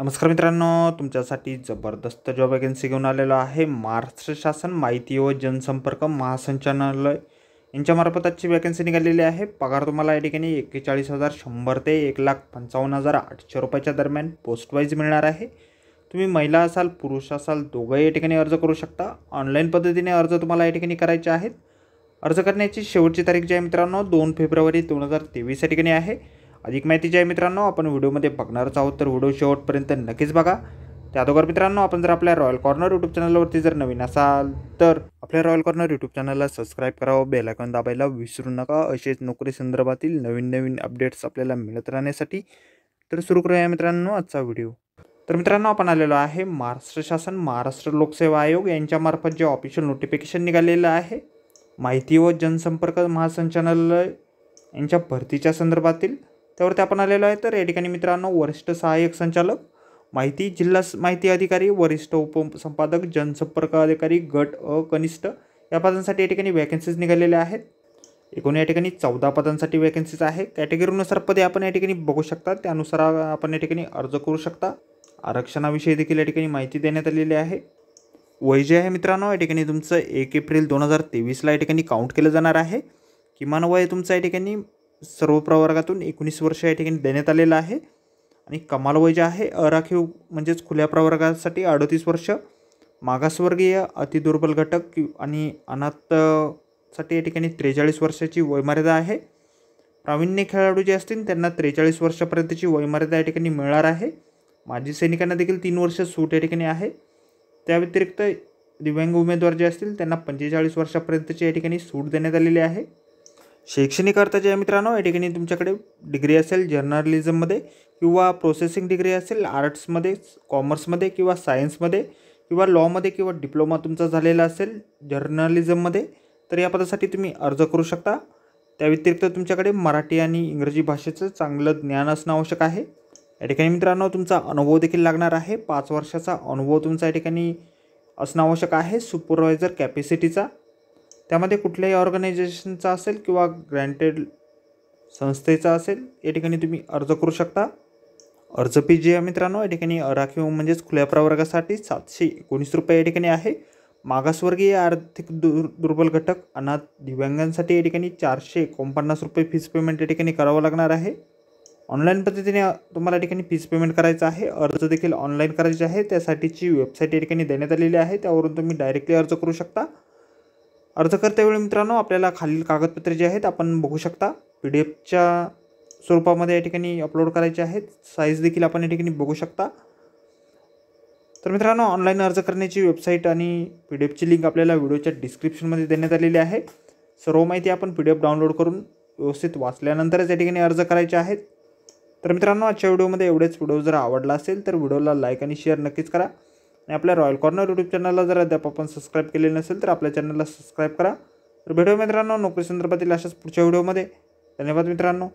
नमस्कार मित्रांनो तुमच्यासाठी जबरदस्त जॉब वॅकन्सी घेऊन आलेलो आहे महाराष्ट्र शासन माहिती व जनसंपर्क महासंचालनालय यांच्यामार्फत आजची वॅकन्सी निघालेली आहे पगार तुम्हाला या ठिकाणी एक्केचाळीस हजार शंभर ते एक लाख पंचावन्न हजार आठशे रुपयाच्या दरम्यान पोस्ट मिळणार आहे तुम्ही महिला असाल पुरुष असाल दोघंही या ठिकाणी अर्ज करू शकता ऑनलाईन पद्धतीने अर्ज तुम्हाला या ठिकाणी करायचे आहेत अर्ज करण्याची शेवटची तारीख जी आहे मित्रांनो दोन फेब्रुवारी दोन हजार तेवीस या ठिकाणी आहे अधिक माहिती जी आहे मित्रांनो आपण व्हिडिओमध्ये बघणारच आहोत तर व्हिडिओ शेवटपर्यंत नक्कीच बघा त्या अगोदर मित्रांनो आपण जर आपल्या रॉयल कॉर्नर यूट्यूब चॅनलवरती जर नवीन असाल तर आपल्या रॉयल कॉर्नर यूट्यूब चॅनलला सबस्क्राईब करावं बेलायकॉन दाबायला विसरू नका असेच नोकरी संदर्भातील नवीन नवीन अपडेट्स आपल्याला मिळत राहण्यासाठी तर सुरू करूया मित्रांनो आजचा व्हिडिओ तर मित्रांनो आपण आलेलो आहे महाराष्ट्र शासन महाराष्ट्र लोकसेवा आयोग यांच्यामार्फत जे ऑफिशियल नोटिफिकेशन निघालेलं आहे माहिती व जनसंपर्क महासंचालनालय यांच्या भरतीच्या संदर्भातील त्यावरती आपण आलेलो आहे तर या ठिकाणी मित्रांनो वरिष्ठ सहाय्यक संचालक माहिती जिल्हा माहिती अधिकारी वरिष्ठ उपसंपादक जनसंपर्क अधिकारी गट अ कनिष्ठ या पदांसाठी या ठिकाणी वॅकन्सीज निघालेल्या आहेत एकूण या ठिकाणी चौदा पदांसाठी वॅकन्सीज आहे कॅटेगरीनुसार पदे आपण या ठिकाणी बघू शकता त्यानुसार आपण या ठिकाणी अर्ज करू शकता आरक्षणाविषयी देखील या ठिकाणी माहिती देण्यात आलेली आहे वय जे आहे मित्रांनो या ठिकाणी तुमचं एक एप्रिल दोन हजार तेवीसला या ठिकाणी काउंट केलं जाणार आहे किमान वय तुमचं या ठिकाणी सर्व प्रवर्गातून एकोणीस वर्ष या ठिकाणी देण्यात आलेलं आहे आणि कमाल वय जे आहे अराखीव म्हणजेच खुल्या प्रवर्गासाठी अडतीस वर्ष मागासवर्गीय अतिदुर्बल घटक कि आणि अनाथसाठी या ठिकाणी त्रेचाळीस वर्षाची वयमर्यादा आहे प्रावीण्य खेळाडू जे असतील त्यांना त्रेचाळीस वर्षापर्यंतची वयमर्यादा या ठिकाणी मिळणार आहे माजी सैनिकांना देखील तीन वर्ष सूट या ठिकाणी आहे त्या व्यतिरिक्त दिव्यांग उमेदवार जे असतील त्यांना पंचेचाळीस वर्षापर्यंतची या ठिकाणी सूट देण्यात आलेली आहे शैक्षणिक अर्थाच्या मित्रांनो या ठिकाणी तुमच्याकडे डिग्री असेल जर्नलिझममध्ये किंवा प्रोसेसिंग डिग्री असेल आर्ट्समध्ये कॉमर्समध्ये किंवा सायन्समध्ये किंवा लॉमध्ये किंवा डिप्लोमा तुमचा झालेला असेल जर्नलिझममध्ये तर या पदासाठी तुम्ही अर्ज करू शकता त्या व्यतिरिक्त तुमच्याकडे मराठी आणि इंग्रजी भाषेचं चांगलं ज्ञान असणं आवश्यक आहे या ठिकाणी मित्रांनो तुमचा अनुभव देखील लागणार आहे पाच वर्षाचा अनुभव तुमचा या ठिकाणी असणं आवश्यक आहे सुपरवायझर कॅपॅसिटीचा त्यामध्ये कुठल्याही ऑर्गनायझेशनचा असेल किंवा ग्रँटेड संस्थेचा असेल या ठिकाणी तुम्ही अर्ज करू शकता अर्ज पी जी आहे मित्रांनो या ठिकाणी राखीव म्हणजेच खुल्या प्रवर्गासाठी सातशे एकोणीस रुपये या ठिकाणी आहे मागासवर्गीय आर्थिक दुर् दुर्बल घटक अनाथ दिव्यांगांसाठी या ठिकाणी चारशे एकोणपन्नास रुपये फीस पेमेंट या ठिकाणी करावं लागणार आहे ऑनलाईन पद्धतीने तुम्हाला या ठिकाणी फीस पेमेंट करायचं आहे अर्ज देखील ऑनलाईन करायचे आहे त्यासाठीची वेबसाईट या ठिकाणी देण्यात आलेली आहे त्यावरून तुम्ही डायरेक्टली अर्ज करू शकता अर्ज करते वेळी मित्रांनो आपल्याला खालील कागदपत्रे जे आहेत आपण बघू शकता पी डी एफच्या स्वरूपामध्ये या ठिकाणी अपलोड करायचे आहेत साईज देखील आपण या ठिकाणी बघू शकता तर मित्रांनो ऑनलाईन अर्ज करण्याची वेबसाईट आणि पी डी एफची लिंक आपल्याला व्हिडिओच्या डिस्क्रिप्शनमध्ये देण्यात आलेली आहे सर्व माहिती आपण पी डी एफ डाउनलोड करून व्यवस्थित वाचल्यानंतरच या ठिकाणी अर्ज करायचे आहेत तर मित्रांनो आजच्या व्हिडिओमध्ये एवढेच व्हिडिओ जर आवडला असेल तर व्हिडिओला लाईक आणि शेअर नक्कीच करा आणि आपल्या रॉयल कॉर्नर युट्यूब चॅनलला जर अद्याप आपण सबस्क्राईब केले नसेल तर आपल्या चॅनलला सबस्क्राईब करा तर भेटू मित्रांनो नोकरी संदर्भातील अशाच पुढच्या व्हिडिओमध्ये धन्यवाद मित्रांनो